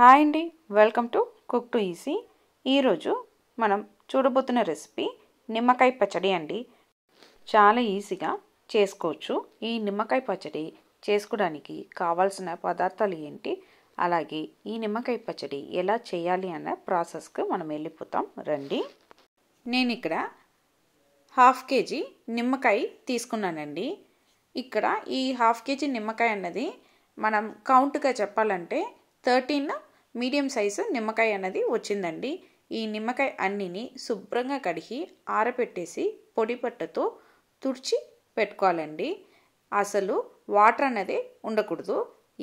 hi అండి welcome to cook to easy ఈరోజు మనం చూడబోతున్న రెసిపీ నిమ్మకాయ పచ్చడి అండి చాలా ఈజీగా చేసుకోవచ్చు ఈ నిమ్మకాయ పచ్చడి చేసుకోవడానికి కావాల్సిన పదార్థాలు ఏంటి అలాగే ఈ నిమ్మకాయ పచ్చడి ఎలా చేయాలి అన్న ప్రాసెస్కి మనం వెళ్ళిపోతాం రండి నేను ఇక్కడ హాఫ్ కేజీ నిమ్మకాయ తీసుకున్నానండి ఇక్కడ ఈ హాఫ్ కేజీ నిమ్మకాయ అన్నది మనం కౌంట్గా చెప్పాలంటే థర్టీన్ మీడియం సైజు నిమ్మకాయ అన్నది వచ్చిందండి ఈ నిమ్మకాయ అన్నిని శుభ్రంగా కడిగి ఆరబెట్టేసి పొడి పట్టతో తుడిచి పెట్టుకోవాలండి అసలు వాటర్ అనేది ఉండకూడదు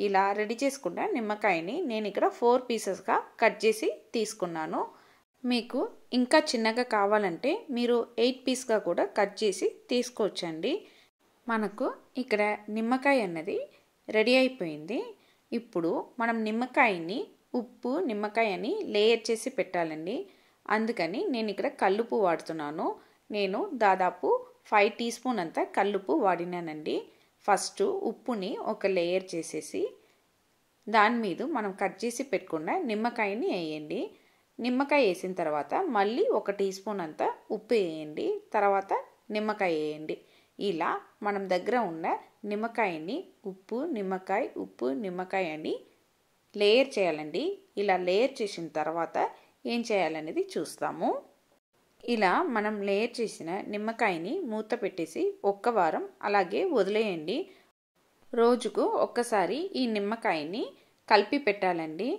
ఇలా రెడీ చేసుకున్న నిమ్మకాయని నేను ఇక్కడ ఫోర్ పీసెస్గా కట్ చేసి తీసుకున్నాను మీకు ఇంకా చిన్నగా కావాలంటే మీరు ఎయిట్ పీస్గా కూడా కట్ చేసి తీసుకోవచ్చండి మనకు ఇక్కడ నిమ్మకాయ అన్నది రెడీ అయిపోయింది ఇప్పుడు మనం నిమ్మకాయని ఉప్పు నిమ్మకాయ అని లేయర్ చేసి పెట్టాలండి అందుకని నేను ఇక్కడ కల్లుపు వాడుతున్నాను నేను దాదాపు ఫైవ్ టీ స్పూన్ అంతా కల్లుపు వాడినానండి ఫస్ట్ ఉప్పుని ఒక లేయర్ చేసేసి దాని మీద మనం కట్ చేసి పెట్టుకున్న నిమ్మకాయని వేయండి నిమ్మకాయ వేసిన తర్వాత మళ్ళీ ఒక టీ స్పూన్ అంతా ఉప్పు వేయండి తర్వాత నిమ్మకాయ వేయండి ఇలా మనం దగ్గర ఉన్న నిమ్మకాయని ఉప్పు నిమ్మకాయ ఉప్పు నిమ్మకాయ అని లేయర్ చేయాలండి ఇలా లేయర్ చేసిన తర్వాత ఏం చేయాలనేది చూస్తాము ఇలా మనం లేయర్ చేసిన నిమ్మకాయని మూత పెట్టేసి ఒక్క వారం అలాగే వదిలేయండి రోజుకు ఒక్కసారి ఈ నిమ్మకాయని కలిపి పెట్టాలండి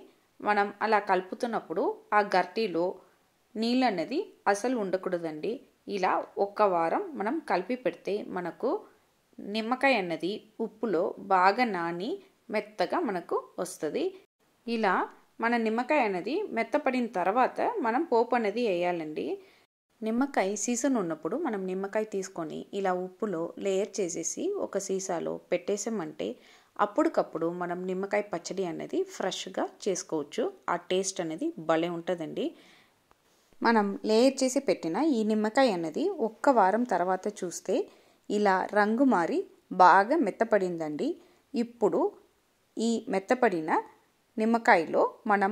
మనం అలా కలుపుతున్నప్పుడు ఆ గర్టీలో నీళ్ళు అనేది అసలు ఉండకూడదండి ఇలా ఒక్క వారం మనం కలిపి పెడితే మనకు నిమ్మకాయ అన్నది ఉప్పులో బాగా నాని మెత్తగా మనకు వస్తుంది ఇలా మన నిమ్మకాయ అనేది మెత్తపడిన తర్వాత మనం పోపు అనేది వేయాలండి నిమ్మకాయ సీజన్ ఉన్నప్పుడు మనం నిమ్మకాయ తీసుకొని ఇలా ఉప్పులో లేయర్ చేసేసి ఒక సీసాలో పెట్టేసామంటే అప్పటికప్పుడు మనం నిమ్మకాయ పచ్చడి అనేది ఫ్రెష్గా చేసుకోవచ్చు ఆ టేస్ట్ అనేది భలే ఉంటుందండి మనం లేయర్ చేసి పెట్టిన ఈ నిమ్మకాయ అనేది ఒక్క వారం తర్వాత చూస్తే ఇలా రంగు మారి బాగా మెత్తపడిందండి ఇప్పుడు ఈ మెత్తపడిన నిమ్మకాయలో మనం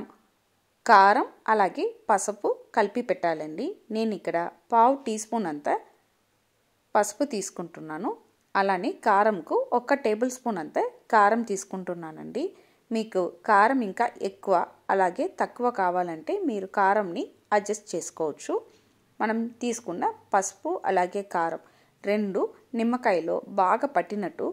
కారం అలాగే పసుపు కలిపి పెట్టాలండి నేను ఇక్కడ పావు టీ స్పూన్ అంత పసుపు తీసుకుంటున్నాను అలానే కారంకు ఒక టేబుల్ స్పూన్ అంత కారం తీసుకుంటున్నానండి మీకు కారం ఇంకా ఎక్కువ అలాగే తక్కువ కావాలంటే మీరు కారంని అడ్జస్ట్ చేసుకోవచ్చు మనం తీసుకున్న పసుపు అలాగే కారం రెండు నిమ్మకాయలో బాగా పట్టినట్టు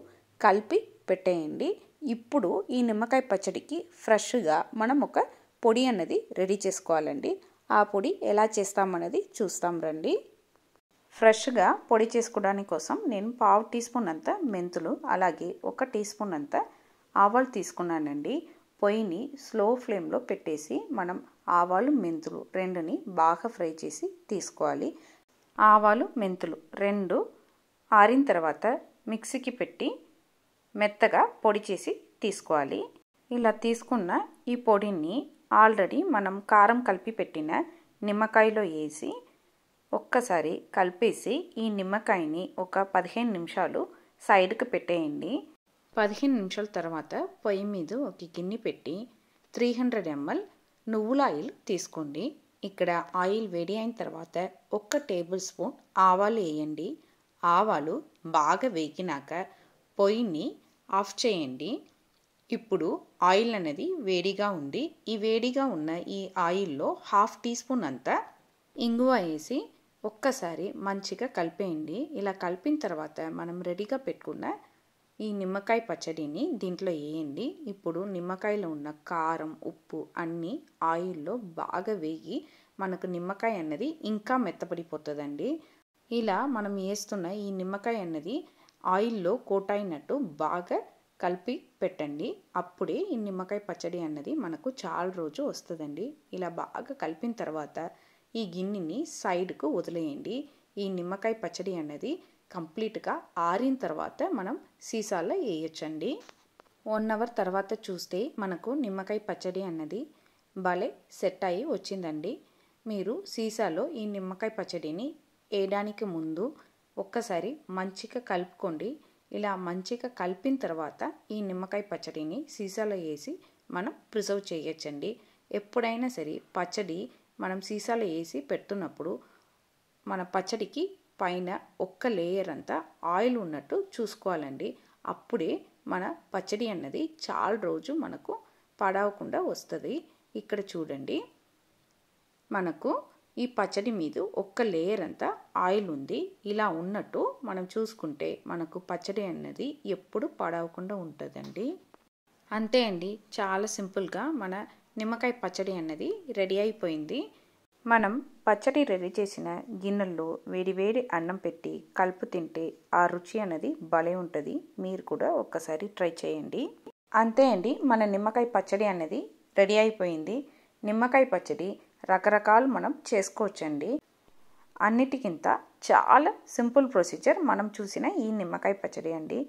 కలిపి పెట్టేయండి ఇప్పుడు ఈ నిమ్మకాయ పచ్చడికి ఫ్రెష్గా మనం ఒక పొడి అన్నది రెడీ చేసుకోవాలండి ఆ పొడి ఎలా చేస్తామన్నది చూస్తాం రండి ఫ్రెష్గా పొడి చేసుకోవడానికి కోసం నేను పావు టీ స్పూన్ అంత మెంతులు అలాగే ఒక టీ స్పూన్ అంత ఆవాలు తీసుకున్నానండి పొయ్యిని స్లో ఫ్లేమ్లో పెట్టేసి మనం ఆవాలు మెంతులు రెండుని బాగా ఫ్రై చేసి తీసుకోవాలి ఆవాలు మెంతులు రెండు ఆరిన తర్వాత మిక్సీకి పెట్టి మెత్తగా పొడి చేసి తీసుకోవాలి ఇలా తీసుకున్న ఈ పొడిని ఆల్రెడీ మనం కారం కలిపి పెట్టిన నిమ్మకాయలో వేసి ఒక్కసారి కలిపేసి ఈ నిమ్మకాయని ఒక పదిహేను నిమిషాలు సైడ్కి పెట్టేయండి పదిహేను నిమిషాల తర్వాత పొయ్యి మీద ఒక గిన్నె పెట్టి త్రీ హండ్రెడ్ ఎంఎల్ నువ్వుల ఆయిల్ తీసుకోండి ఇక్కడ ఆయిల్ వేడి అయిన తర్వాత ఒక్క టేబుల్ స్పూన్ ఆవాలు వేయండి ఆవాలు బాగా వేగినాక పొయ్యిని ఆఫ్ చేయండి ఇప్పుడు ఆయిల్ అనేది వేడిగా ఉంది ఈ వేడిగా ఉన్న ఈ ఆయిల్లో హాఫ్ టీ స్పూన్ అంతా ఇంగువ వేసి ఒక్కసారి మంచిగా కలిపేయండి ఇలా కలిపిన తర్వాత మనం రెడీగా పెట్టుకున్న ఈ నిమ్మకాయ పచ్చడిని దీంట్లో వేయండి ఇప్పుడు నిమ్మకాయలో ఉన్న కారం ఉప్పు అన్నీ ఆయిల్లో బాగా వేగి మనకు నిమ్మకాయ అన్నది ఇంకా మెత్తపడిపోతుందండి ఇలా మనం వేస్తున్న ఈ నిమ్మకాయ అన్నది ఆయిల్లో కోట్ అయినట్టు బాగా కలిపి పెట్టండి అప్పుడే ఈ నిమ్మకాయ పచ్చడి అన్నది మనకు చాలా రోజు వస్తుందండి ఇలా బాగా కలిపిన తర్వాత ఈ గిన్నెని సైడ్కు వదిలేయండి ఈ నిమ్మకాయ పచ్చడి అన్నది కంప్లీట్గా ఆరిన తర్వాత మనం సీసాలో వేయచ్చండి వన్ అవర్ తర్వాత చూస్తే మనకు నిమ్మకాయ పచ్చడి అన్నది భలే సెట్ అయ్యి వచ్చిందండి మీరు సీసాలో ఈ నిమ్మకాయ పచ్చడిని వేయడానికి ముందు ఒక్కసారి మంచిగా కలుపుకోండి ఇలా మంచిగా కలిపిన తర్వాత ఈ నిమ్మకాయ పచ్చడిని సీసాలో వేసి మనం ప్రిజర్వ్ చేయొచ్చండి ఎప్పుడైనా సరే పచ్చడి మనం సీసాలో వేసి పెడుతున్నప్పుడు మన పచ్చడికి పైన ఒక్క లేయర్ అంతా ఆయిల్ ఉన్నట్టు చూసుకోవాలండి అప్పుడే మన పచ్చడి అన్నది చాలా రోజు మనకు పడవకుండా వస్తుంది ఇక్కడ చూడండి మనకు ఈ పచ్చడి మీద ఒక్క లేయర్ అంతా ఆయిల్ ఉంది ఇలా ఉన్నట్టు మనం చూసుకుంటే మనకు పచ్చడి అన్నది ఎప్పుడు పాడవకుండా ఉంటుందండి అంతే అండి చాలా సింపుల్గా మన నిమ్మకాయ పచ్చడి అన్నది రెడీ అయిపోయింది మనం పచ్చడి రెడీ చేసిన గిన్నెల్లో వేడివేడి అన్నం పెట్టి కలుపు తింటే ఆ రుచి అన్నది భలే ఉంటుంది మీరు కూడా ఒక్కసారి ట్రై చేయండి అంతే అండి మన నిమ్మకాయ పచ్చడి అన్నది రెడీ అయిపోయింది నిమ్మకాయ పచ్చడి రకరకాలు మనం చేసుకోవచ్చండి అన్నిటికింత చాలా సింపుల్ ప్రొసీజర్ మనం చూసిన ఈ నిమ్మకాయ పచ్చడి అండి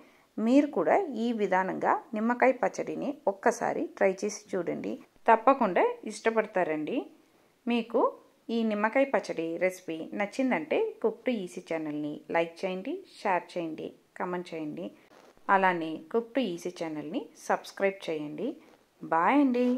మీరు కూడా ఈ విధానంగా నిమ్మకాయ పచ్చడిని ఒక్కసారి ట్రై చేసి చూడండి తప్పకుండా ఇష్టపడతారండి మీకు ఈ నిమ్మకాయ పచ్చడి రెసిపీ నచ్చిందంటే కుక్ టు ఈసీ ఛానల్ని లైక్ చేయండి షేర్ చేయండి కమెంట్ చేయండి అలానే కుక్ టు ఈసీ ఛానల్ని సబ్స్క్రైబ్ చేయండి బాయ్ అండి